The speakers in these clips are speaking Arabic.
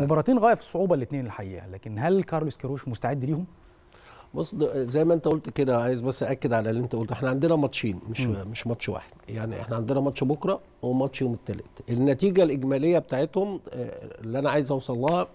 مباراتين غايه في الصعوبه الاثنين الحقيقه لكن هل كارلوس كيروش مستعد ليهم بص زي ما انت قلت كده عايز بس اكد على اللي انت قلته احنا عندنا ماتشين مش م. مش ماتش واحد يعني احنا عندنا ماتش بكره وماتش يوم الثلاث النتيجه الاجماليه بتاعتهم آه، اللي انا عايز اوصل لها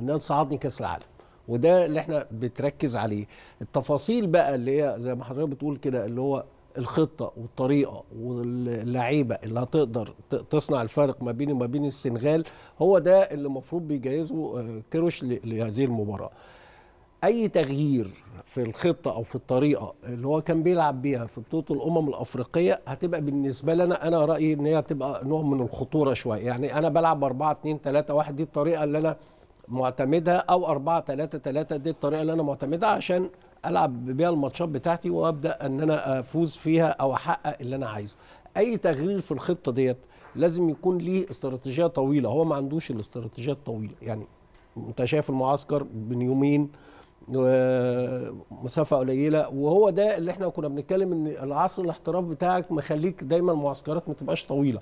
ان انا صعدني كاس العالم وده اللي احنا بتركز عليه التفاصيل بقى اللي هي زي ما حضرتك بتقول كده اللي هو الخطه والطريقه واللعيبه اللي هتقدر تصنع الفارق ما بيني وما بين السنغال هو ده اللي المفروض بيجهزه آه، كيروش لهذه المباراه. اي تغيير في الخطه او في الطريقه اللي هو كان بيلعب بيها في بطوله الامم الافريقيه هتبقى بالنسبه لنا انا رايي ان هي هتبقى نوع من الخطوره شويه يعني انا بلعب 4 2 3 1 دي الطريقه اللي انا معتمدها او 4 3 3 دي الطريقه اللي انا معتمدها عشان العب بيها الماتشات بتاعتي وابدا ان انا افوز فيها او احقق اللي انا عايزه اي تغيير في الخطه ديت لازم يكون ليه استراتيجيه طويله هو ما عندوش الاستراتيجيه الطويله يعني انت شايف المعسكر من يومين مسافه قليله وهو ده اللي احنا كنا بنتكلم ان العصر الاحتراف بتاعك مخليك دايما معسكرات ما تبقاش طويله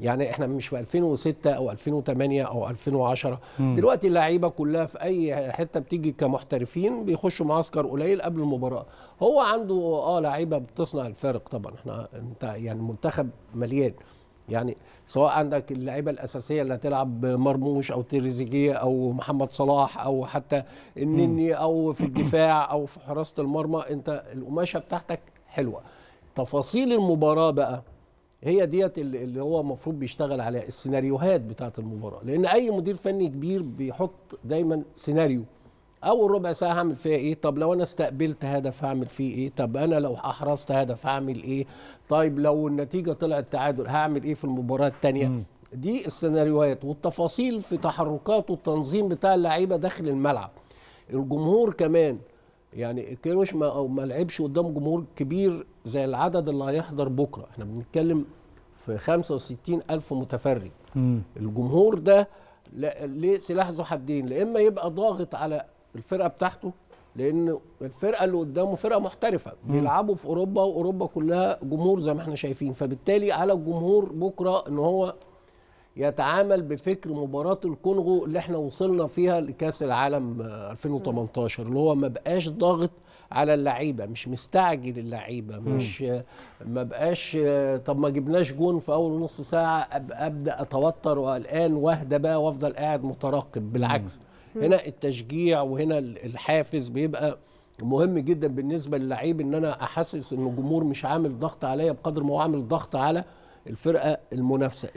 يعني احنا مش في 2006 او 2008 او 2010 مم. دلوقتي اللعيبه كلها في اي حته بتيجي كمحترفين بيخشوا معسكر قليل قبل المباراه هو عنده اه لعيبه بتصنع الفارق طبعا احنا انت يعني منتخب مليان يعني سواء عندك اللعيبه الاساسيه اللي هتلعب مرموش او تريزيجيه او محمد صلاح او حتى النني او في الدفاع او في حراسه المرمى انت القماشه بتاعتك حلوه تفاصيل المباراه بقى هي ديت اللي هو المفروض بيشتغل عليها السيناريوهات بتاعه المباراه لان اي مدير فني كبير بيحط دايما سيناريو اول ربع ساعه هعمل فيها ايه طب لو انا استقبلت هدف هعمل فيه ايه طب انا لو احرزت هدف هعمل ايه طيب لو النتيجه طلعت تعادل هعمل ايه في المباراه الثانيه دي السيناريوهات والتفاصيل في تحركات والتنظيم بتاع اللعيبه داخل الملعب الجمهور كمان يعني كيروش ما او ما لعبش قدام جمهور كبير زي العدد اللي هيحضر بكره احنا بنتكلم في 65 الف متفرج الجمهور ده ليه سلاح ذو حدين لا اما يبقى ضاغط على الفرقه بتاعته لان الفرقه اللي قدامه فرقه محترفه مم. بيلعبوا في اوروبا واوروبا كلها جمهور زي ما احنا شايفين فبالتالي على الجمهور بكره ان هو يتعامل بفكر مباراة الكونغو اللي احنا وصلنا فيها لكأس العالم 2018 آه، اللي هو ما بقاش ضاغط على اللعيبة مش مستعجل اللعيبة مش آه، ما بقاش آه، طب ما جبناش جون في أول نص ساعة أبدأ أتوتر وقلقان وأهدى بقى وأفضل قاعد مترقب بالعكس هنا التشجيع وهنا الحافز بيبقى مهم جدا بالنسبه للعيب ان انا احسس ان الجمهور مش عامل ضغط عليا بقدر ما هو عامل ضغط على الفرقه المنافسه